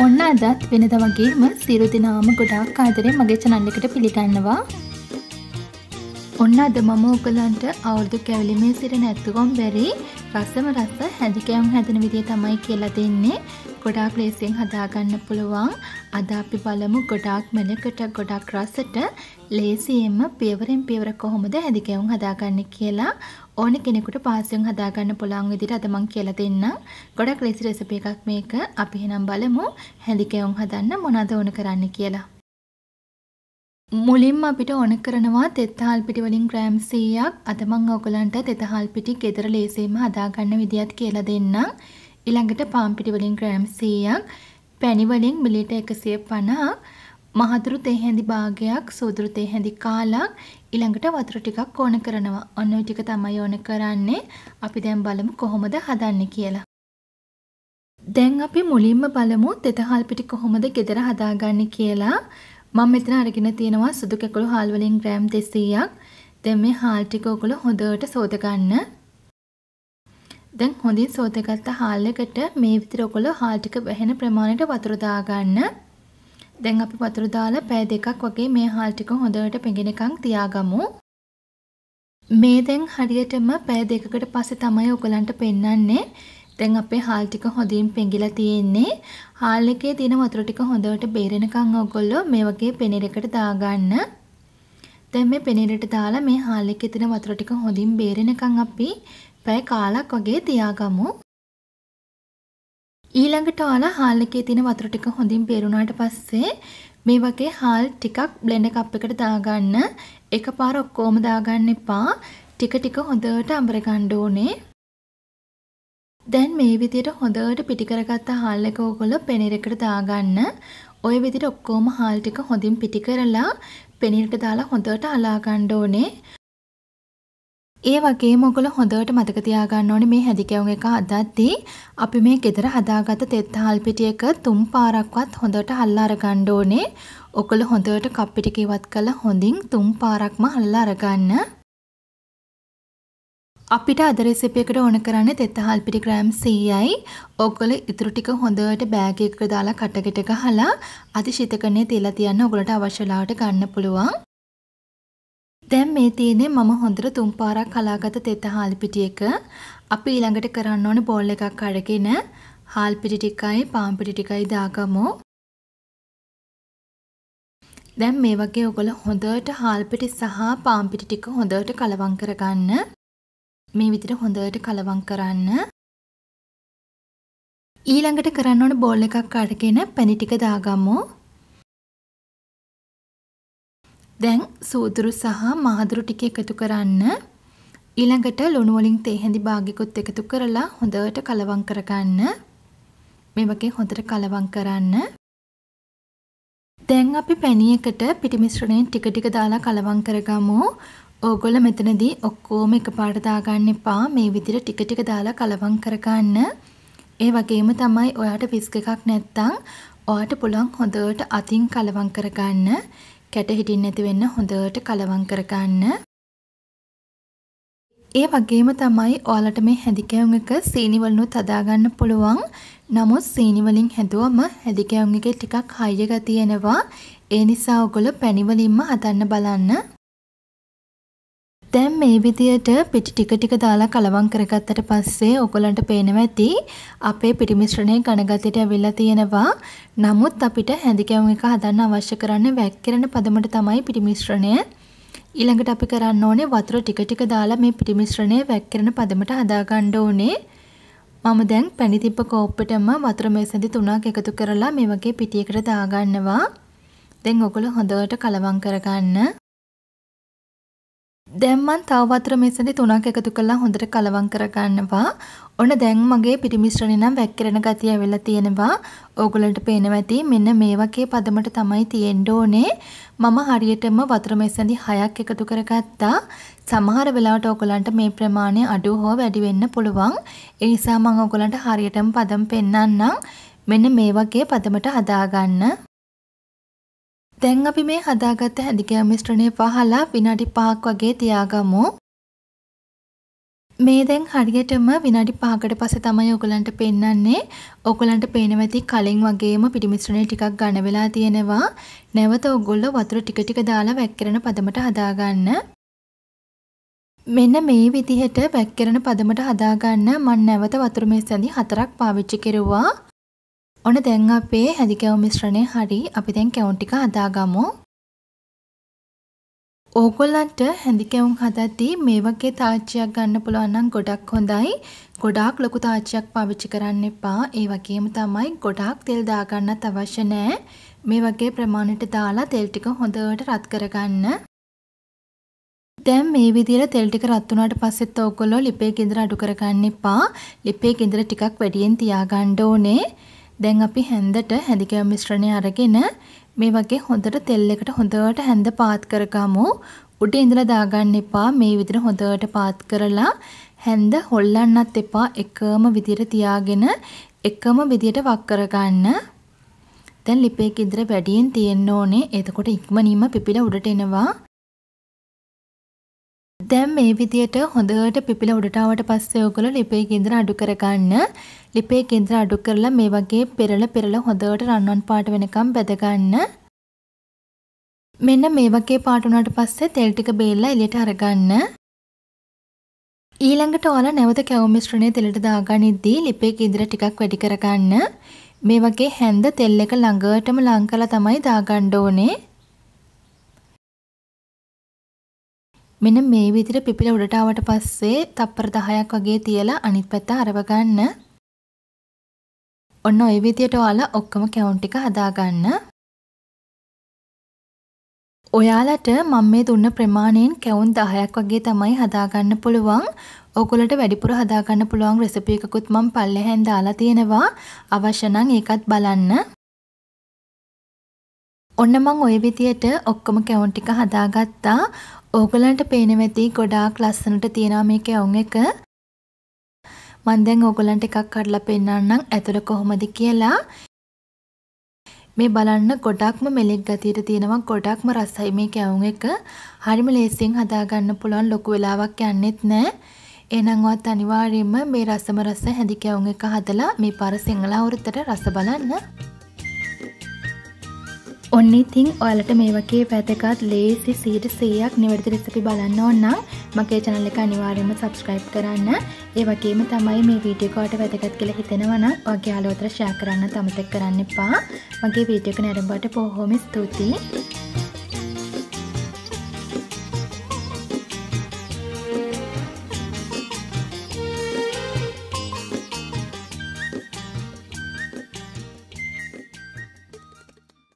ඔන්න අදත් වෙනද වගේම සිරුදිනාම ගොඩාක් ආදරේ මගේ චනල්ලකට පිළිගන්නවා. ඔන්න අද මම ඕගලන්ට අවුරුදු කැවලිමේ සිර නැත්තුකොම් බැරි රස්සම රස්ස හැදිකෑම් හැදෙන විදිය තමයි කියලා දෙන්නේ. ගොඩාක් ලේසියෙන් හදාගන්න පුළුවන්. අද අපි බලමු ගොඩාක් මෙලකට ගොඩක් රසට ලේසියෙන්ම පියවරෙන් පියවර කොහොමද හැදිකෑවුම් හදාගන්න කියලා. ඕන කෙනෙකුට පාසියෙන් හදාගන්න පුළුවන් විදිහට අද මම කියලා දෙන්නම්. ගොඩක් ලේසි රෙසිපි එකක් මේක. අපි එහෙනම් බලමු හැඳි කැවුම් හදන්න මොනවද ඕන කරන්න කියලා. මුලින්ම අපිට ඕන කරනවා තෙත්හල් පිටි වලින් ග්‍රෑම් 100ක්. අද මම ඔයගලන්ට තෙත්හල් පිටි ගෙදර ලේසියෙන්ම හදාගන්න විදිහත් කියලා දෙන්නම්. ඊළඟට පාන් පිටි වලින් ග්‍රෑම් 100ක්, පැණි වලින් මිලිලීටර් 150ක් මහතුරු තේ හැඳි භාගයක් සොදුරු තේ හැඳි කාලක් ඊළඟට වතුර ටිකක් ඕන කරනවා. ඔන්න ඔය ටික තමයි ඕන කරන්නේ. අපි දැන් බලමු කොහොමද හදන්නේ කියලා. දැන් අපි මුලින්ම බලමු තෙතහල් පිටි කොහොමද ගෙදර හදාගන්නේ කියලා. මම මෙතන අරගෙන තියෙනවා සුදු කැකුළු හාල් වලින් ග්‍රෑම් 200ක්. දැන් මේ හාල් ටික ඔයගොල්ලෝ හොඳට සෝද ගන්න. දැන් හොඳින් සෝදගත්ත හාල් එකට මේ විතර ඔයගොල්ලෝ හාල් ටික වැහෙන ප්‍රමාණයට වතුර දාගන්න. දැන් අපි වතුර දාලා පැය දෙකක් වගේ මේ හාල් ටික හොඳට පෙඟෙනකන් තියාගමු. මේ දැන් හරියටම පැය දෙකකට පස්සේ තමයි ඔයගලන්ට පෙන්වන්නේ. දැන් අපේ හාල් ටික හොඳින් පෙඟිලා තියෙන්නේ. හාල් එකේ තියෙන වතුර ටික හොඳට බේරෙනකන් ඔයගොල්ලෝ මේ වගේ පෙනිරයකට දාගන්න. දැන් මේ පෙනිරයට දාලා මේ හාල් එකේ තියෙන වතුර ටික හොඳින් බේරෙනකන් අපි පැය කාලක් වගේ තියාගමු. ඊළඟට ඔයාලා හාල් එකේ තියෙන වතුර ටික හොඳින් බේරුණාට පස්සේ මේ වගේ හාල් ටිකක් බ්ලෙන්ඩර් කප් එකට දාගන්න. එකපාර ඔක්කොම දාගන්න එපා. ටික ටික හොඳට අඹර ගන්න ඕනේ. දැන් මේ විදිහට හොඳට පිටි කරගත්ත හාල් එක ඔයගොල්ලෝ පෙනිර එකට දාගන්න. ওই විදිහට ඔක්කොම හාල් ටික හොඳින් පිටි කරලා පෙනිරට දාලා හොඳට අලා ගන්න ඕනේ. ඒ වගේම ඔයගොල්ලෝ හොඳට මතක තියාගන්න ඕනේ මේ හැදිකැවුම් එක හදද්දී අපි මේ ගෙදර හදාගත්ත තෙත් හාල් පිටි එක තුන් පාරක්වත් හොඳට අල්ලා අරගන්න ඕනේ. ඔයගොල්ලෝ හොඳට කප් පිටි කීවත් කළ හොඳින් තුන් පාරක්ම අල්ලා අරගන්න. අපිට අද රෙසිපි එකට ඕන කරන්නේ තෙතහල් පිටි ග්‍රෑම් 100යි. ඔයගොල්ලෝ ඉතුරු ටික හොඳට බෑග් එකකට දාලා කටකට ගහලා අතිශීතකරණය තියලා තියන්න ඔයගොල්ලන්ට අවශ්‍ය ලාවට ගන්න පුළුවන්. දැන් මේ තියෙන්නේ මම හොඳට තුන් පාරක් හලාගත තෙත හාල්පිටි එක. අපි ඊළඟට කරන්න ඕනේ බෝල් එකක් අරගෙන හාල්පිටි ටිකයි පාම්පිටි ටිකයි දාගමු. දැන් මේ වගේ ඔයගොල්ලෝ හොඳට හාල්පිටි සහ පාම්පිටි ටික හොඳට කලවම් කරගන්න. මේ විදිහට හොඳට කලවම් කරන්න. ඊළඟට කරන්න ඕනේ බෝල් එකක් අරගෙන පැණි ටික දාගමු. දැන් සූදුරු සහ මහදුරු ටික එකතු කරන්න. ඊළඟට ලුණු වලින් තේ හැඳි භාගිකුත් එකතු කරලා හොඳට කලවම් කරගන්න. මේ වගේ හොඳට කලවම් කරන්න. දැන් අපි පැණියකට පිටි මිශ්‍රණයෙන් ටික ටික දාලා කලවම් කරගමු. ඕගොල්ලෝ මෙතනදී ඔක්කොම එකපාරට දාගන්න එපා. මේ විදිහට ටික ටික දාලා කලවම් කරගන්න. ඒ වගේම තමයි ඔයාට විස්ක එකක් නැත්තම් ඔයාට පුළුවන් හොඳට අතින් කලවම් කරගන්න. කැට හිටින් නැති වෙන්න හොඳට කලවම් කරගන්න. ඒ වගේම තමයි ඔයාලට මේ හැදිකැවුම් එක සීනි වලිනුත් හදාගන්න පුළුවන්. නමුත් සීනි වලින් හැදුවම හැදිකැවුම් එකේ ටිකක් හයිය ගතිය එනවා. ඒ නිසා ඔයගොල්ලෝ පැණි වලින්ම හදන්න බලන්න. දැන් මේ විදියට පිටි ටික ටික දාලා කලවම් කරගත්තට පස්සේ ඔයගලන්ට පේනවා ඇති අපේ පිටි මිශ්‍රණය ඝනගතියට ඇවිල්ලා තියෙනවා. නමුත් අපිට හැඳි කැවුම් එක හදන්න අවශ්‍ය කරන්නේ වැක්කිරණ පදමට තමයි පිටි මිශ්‍රණය. ඊළඟට අපි කරන්න ඕනේ වතුර ටික ටික දාලා මේ පිටි මිශ්‍රණය වැක්කිරණ පදමට හදාගන්න ඕනේ. මම දැන් පැණි තිබ්බ කෝප්පෙටම වතුර මේසෙදි තුනක් එකතු කරලා මේ වගේ පිටියකට දාගන්නවා. දැන් ඔයගොල්ලෝ හොඳට කලවම් කරගන්න. දැන් මන් තව වතුර මෙසනේ තුනක් එකතු කරලා හොඳට කලවම් කරගන්නවා. ඔන්න දැන් මගේ පිටි මිශ්‍රණය නම් වැක්කිරෙන ගතිය ඇවිල්ලා තියෙනවා. ඕගොල්ලන්ට පේනවා ඇති මෙන්න මේ වගේ පදමට තමයි තියෙන්න ඕනේ. මම හරියටම වතුර මෙසනේ 6ක් එකතු කරගත්තා. සමහර වෙලාවට ඕගොල්ලන්ට මේ ප්‍රමාණය අඩු හෝ වැඩි වෙන්න පුළුවන්. ඒ නිසා මම ඕගොල්ලන්ට හරියටම පදම් පෙන්නන්නම්. මෙන්න මේ වගේ පදමට හදාගන්න. දැන් අපි මේ හදාගත්ත හැදිකෑම මිශ්‍රණය වහලා විනාඩි 5ක් වගේ තියාගමු. මේ දැන් හරියටම විනාඩි 5කට පස්සේ තමයි ඔයගලන්ට පෙන්වන්නේ. ඔයගලන්ට පේනවා ඇති කලින් වගේම පිටි මිශ්‍රණය ටිකක් ඝන වෙලා තියෙනවා. නැවත ඔයගොල්ලෝ වතුර ටික ටික දාලා වැක්කිරන පදමට හදාගන්න. මෙන්න මේ විදිහට වැක්කිරන පදමට හදාගන්න මම නැවත වතුර මේසඳි හතරක් පාවිච්චි කෙරුවා. ඔන්න දැන් අපේ හැදිකැව් මිශ්‍රණය හරි අපි දැන් කැවුම් ටික හදාගමු. ඕගොල්ලන්ට හැදිකැවුම් හදද්දී මේ වගේ තාච්චියක් ගන්න පුළුවන් නම් ගොඩක් හොඳයි. ගොඩාක් ලොකු තාච්චියක් පාවිච්චි කරන්න එපා. ඒ වගේම තමයි ගොඩාක් තෙල් දාගන්නත් අවශ්‍ය නැහැ. මේ වගේ ප්‍රමාණයට දාලා තෙල් ටික හොඳට රත් කරගන්න. දැන් මේ විදිහට තෙල් ටික රත් වුණාට පස්සෙත් ඕගොල්ලෝ ලිපේ ගින්දර අඩු කරගන්න එපා. ලිපේ ගින්දර ටිකක් වැඩියෙන් තියාගන්න ඕනේ. දැන් අපි හැන්දට හැදිකැව මිශ්‍රණය අරගෙන මේ වගේ හොඳට තෙල් එකට හොඳට හැන්ද පාත් කරගමු. උඩ ඉඳලා දාගන්න එපා. මේ විදිහට හොඳට පාත් කරලා හැන්ද හොල්ලන්නත් එපා. එකම විදිහට තියාගෙන එකම විදිහට වක් කරගන්න. දැන් ලිපේ කිඳර වැඩියෙන් තියෙන්න ඕනේ. එතකොට ඉක්මනින්ම පිපිලා උඩට එනවා. දැන් මේ විදියට හොඳට පිපිලා උඩට ආවට පස්සේ ඔයගොල්ලෝ ලිපේ කේන්දර අඩු කරගන්න. ලිපේ කේන්දර අඩු කරලා මේ වගේ පෙරල පෙරල හොඳට රන්වන් පාට වෙනකම් බැද ගන්න. මෙන්න මේ වගේ පාට වුණාට පස්සේ තෙල් ටික බේල්ලා එළියට අරගන්න. ඊළඟට ඔයාලා නැවත කැවුම් මිශ්‍රණය තෙලට දාගනිද්දී ලිපේ කේන්දර ටිකක් වැඩි කරගන්න. මේ වගේ හැන්ද තෙල් එක ළඟටම ලං කරලා තමයි දාගන්න ඕනේ. මෙන්න මේ විදිහට පිපිල උඩට ආවට පස්සේ තප්පර 10ක් වගේ තියලා අනිත් පැත්ත අරව ගන්න. ඔන්න ඔය විදිහට ඔයාලා ඔක්කොම කැවුන්ට් එක හදා ගන්න. ඔයාලට මම මේ දුන්න ප්‍රමාණයෙන් කැවුම් 10ක් වගේ තමයි හදාගන්න පුළුවන්. ඔයගොල්ලන්ට වැඩිපුර හදාගන්න පුළුවන් රෙසිපි එකකුත් මම පල්ලෙහෙන් දාලා තියෙනවා. අවශ්‍ය නම් ඒකත් බලන්න. ඔන්න මං ওই විදියට ඔක්කොම කැවුම් ටික හදාගත්තා. ඕගලන්ට පේනවා ඇති ගොඩාක් ලස්සනට තියෙනවා මේ කැවුම් එක. මං දැන් ඕගලන්ට එකක් කඩලා පෙන්නන්නම් ඇතුළ කොහොමද කියලා. මේ බලන්න ගොඩක්ම මෙලෙක් ගතියට තියෙනවා ගොඩක්ම රසයි මේ කැවුම් එක. හරිම ලේසියෙන් හදාගන්න පුළුවන් ලොකු වෙලාවක් යන්නෙත් නෑ. එහෙනම් ඔයත් අනිවාර්යයෙන්ම මේ රසම රස හැඳි කැවුම් එක හදලා මේ පාර සිංහල අවුරුද්දට රස බලන්න. ඔන්න ඉතින් ඔයාලට මේ වගේ වැදගත් ලේසි සීට සීයක් නිවැරදි රෙසිපි බලන්න ඕන්න මගේ චැනල් එක අනිවාර්යයෙන්ම සබස්ක්‍රයිබ් කරන්න. ඒ වගේම තමයි මේ වීඩියෝ කාට වැදගත් කියලා හිතෙනවා නම් ඔයාගේ යාළුවෝතර ෂෙයා කරන්න තමතක් කරන්න එපා. මගේ වීඩියෝ එක නැරඹුවට බොහොම ස්තුතියි.